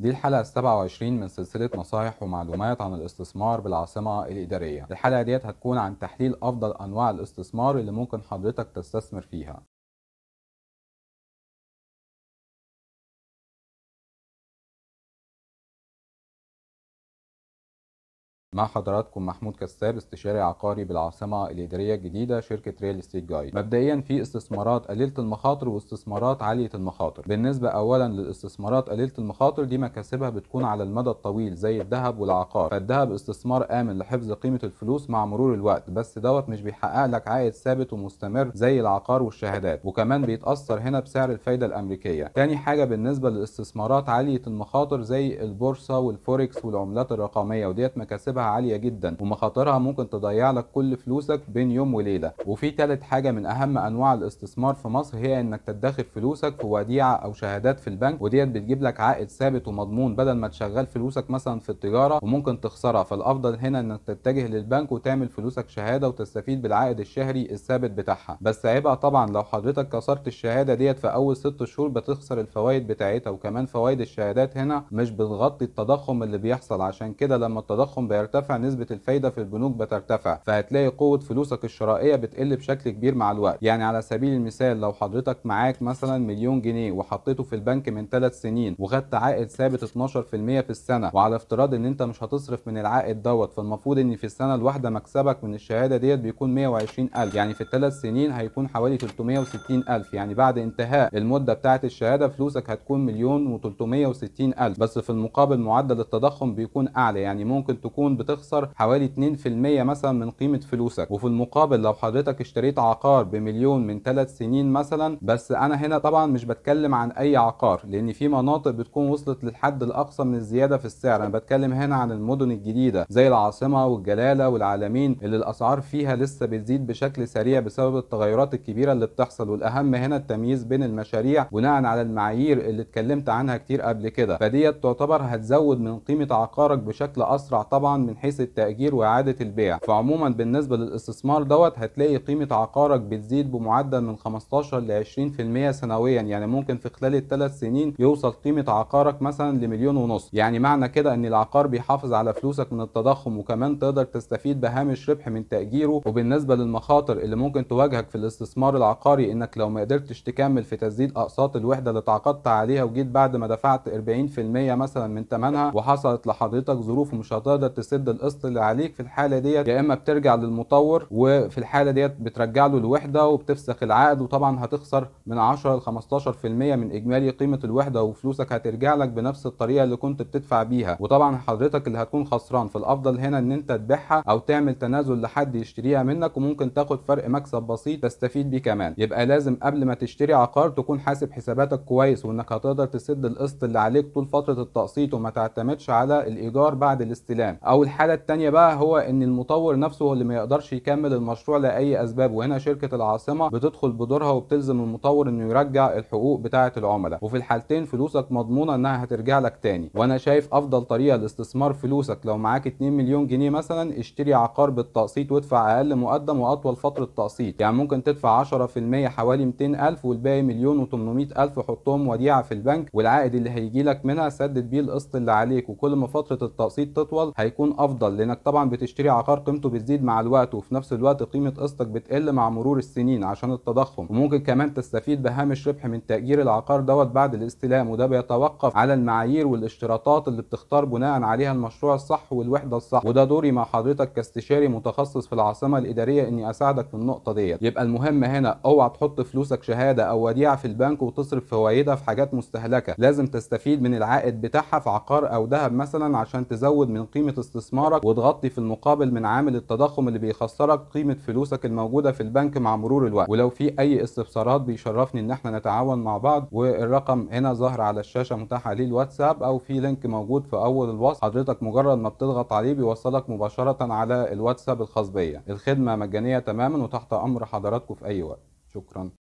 دي الحلقة 27 من سلسلة نصايح ومعلومات عن الاستثمار بالعاصمة الإدارية الحلقة ديت هتكون عن تحليل أفضل أنواع الاستثمار اللي ممكن حضرتك تستثمر فيها مع حضراتكم محمود كساب استشاري عقاري بالعاصمة الإدارية الجديدة شركة ريال استيت جايد مبدئيا في استثمارات قليلة المخاطر واستثمارات عالية المخاطر بالنسبة أولا للاستثمارات قليلة المخاطر دي مكاسبها بتكون على المدى الطويل زي الذهب والعقار فالذهب استثمار آمن لحفظ قيمة الفلوس مع مرور الوقت بس دوت مش بيحقق لك عائد ثابت ومستمر زي العقار والشهادات وكمان بيتأثر هنا بسعر الفايدة الأمريكية تاني حاجة بالنسبة للاستثمارات عالية المخاطر زي البورصة والفوركس والعملات الرقمية وديت مكاسبها عاليه جدا ومخاطرها ممكن تضيع لك كل فلوسك بين يوم وليله وفي ثالث حاجه من اهم انواع الاستثمار في مصر هي انك تدخر فلوسك في وديعه او شهادات في البنك وديت بتجيب لك عائد ثابت ومضمون بدل ما تشغل فلوسك مثلا في التجاره وممكن تخسرها فالافضل هنا انك تتجه للبنك وتعمل فلوسك شهاده وتستفيد بالعائد الشهري الثابت بتاعها بس عيبها طبعا لو حضرتك كسرت الشهاده ديت في اول ست شهور بتخسر الفوائد بتاعتها وكمان فوائد الشهادات هنا مش بتغطي التضخم اللي بيحصل عشان كده لما التضخم بيرتفع بترتفع نسبه الفايده في البنوك بترتفع فهتلاقي قوه فلوسك الشرائيه بتقل بشكل كبير مع الوقت يعني على سبيل المثال لو حضرتك معاك مثلا مليون جنيه وحطيته في البنك من 3 سنين وخدت عائد ثابت 12% في السنه وعلى افتراض ان انت مش هتصرف من العائد دوت فالمفروض ان في السنه الواحده مكسبك من الشهاده ديت بيكون 120000 يعني في الثلاث سنين هيكون حوالي 360000 يعني بعد انتهاء المده بتاعه الشهاده فلوسك هتكون مليون و360000 بس في المقابل معدل التضخم بيكون اعلى يعني ممكن تكون بتخسر حوالي 2% مثلا من قيمه فلوسك وفي المقابل لو حضرتك اشتريت عقار بمليون من ثلاث سنين مثلا بس انا هنا طبعا مش بتكلم عن اي عقار لان في مناطق بتكون وصلت للحد الاقصى من الزياده في السعر انا بتكلم هنا عن المدن الجديده زي العاصمه والجلاله والعالمين اللي الاسعار فيها لسه بتزيد بشكل سريع بسبب التغيرات الكبيره اللي بتحصل والاهم هنا التمييز بين المشاريع بناء على المعايير اللي اتكلمت عنها كتير قبل كده فديت تعتبر هتزود من قيمه عقارك بشكل اسرع طبعا من حيث التأجير وإعادة البيع فعموما بالنسبة للاستثمار دوت هتلاقي قيمة عقارك بتزيد بمعدل من 15 ل 20% سنويا يعني ممكن في خلال الثلاث سنين يوصل قيمة عقارك مثلا لمليون ونص يعني معنى كده ان العقار بيحافظ على فلوسك من التضخم وكمان تقدر تستفيد بهامش ربح من تأجيره وبالنسبة للمخاطر اللي ممكن تواجهك في الاستثمار العقاري انك لو ما قدرتش تكمل في تسديد اقساط الوحدة اللي اتعاقدت عليها وجيت بعد ما دفعت 40% مثلا من ثمنها وحصلت لحضرتك ظروف ومش هتقدر تسد بتسد القسط اللي عليك في الحاله ديت يا اما بترجع للمطور وفي الحاله ديت بترجع له الوحده وبتفسخ العقد وطبعا هتخسر من 10 ل 15% من اجمالي قيمه الوحده وفلوسك هترجع لك بنفس الطريقه اللي كنت بتدفع بيها وطبعا حضرتك اللي هتكون خسران فالافضل هنا ان انت تبيعها او تعمل تنازل لحد يشتريها منك وممكن تاخد فرق مكسب بسيط تستفيد بيه كمان يبقى لازم قبل ما تشتري عقار تكون حاسب حساباتك كويس وانك هتقدر تسد القسط اللي عليك طول فتره التقسيط وما تعتمدش على الايجار بعد الاستلام او والحاله الثانيه بقى هو ان المطور نفسه هو اللي ما يقدرش يكمل المشروع لاي اسباب وهنا شركه العاصمه بتدخل بدورها وبتلزم المطور انه يرجع الحقوق بتاعه العملاء وفي الحالتين فلوسك مضمونه انها هترجع لك تاني وانا شايف افضل طريقه لاستثمار فلوسك لو معاك 2 مليون جنيه مثلا اشتري عقار بالتقسيط وادفع اقل مقدم واطول فتره تقسيط يعني ممكن تدفع 10% حوالي 200000 والباقي مليون و 800000 حطهم وديعه في البنك والعائد اللي هيجي لك منها سدد بيه القسط اللي عليك وكل ما فتره التقسيط تطول هيكون افضل لانك طبعا بتشتري عقار قيمته بتزيد مع الوقت وفي نفس الوقت قيمه قسطك بتقل مع مرور السنين عشان التضخم وممكن كمان تستفيد بهامش ربح من تاجير العقار دوت بعد الاستلام وده بيتوقف على المعايير والاشتراطات اللي بتختار بناء عليها المشروع الصح والوحده الصح وده دوري مع حضرتك كاستشاري متخصص في العاصمه الاداريه اني اساعدك في النقطه ديت يبقى المهم هنا اوعى تحط فلوسك شهاده او وديعه في البنك وتصرف فوائدها في حاجات مستهلكه لازم تستفيد من العائد بتاعها في عقار او ذهب مثلا عشان تزود من قيمه استثمار استثمارك وتغطي في المقابل من عامل التضخم اللي بيخسرك قيمه فلوسك الموجوده في البنك مع مرور الوقت ولو في اي استفسارات بيشرفني ان احنا نتعاون مع بعض والرقم هنا ظاهر على الشاشه متاح عليه الواتساب او في لينك موجود في اول الوصف حضرتك مجرد ما بتضغط عليه بيوصلك مباشره على الواتساب الخاص بيا الخدمه مجانيه تماما وتحت امر حضراتكم في اي وقت شكرا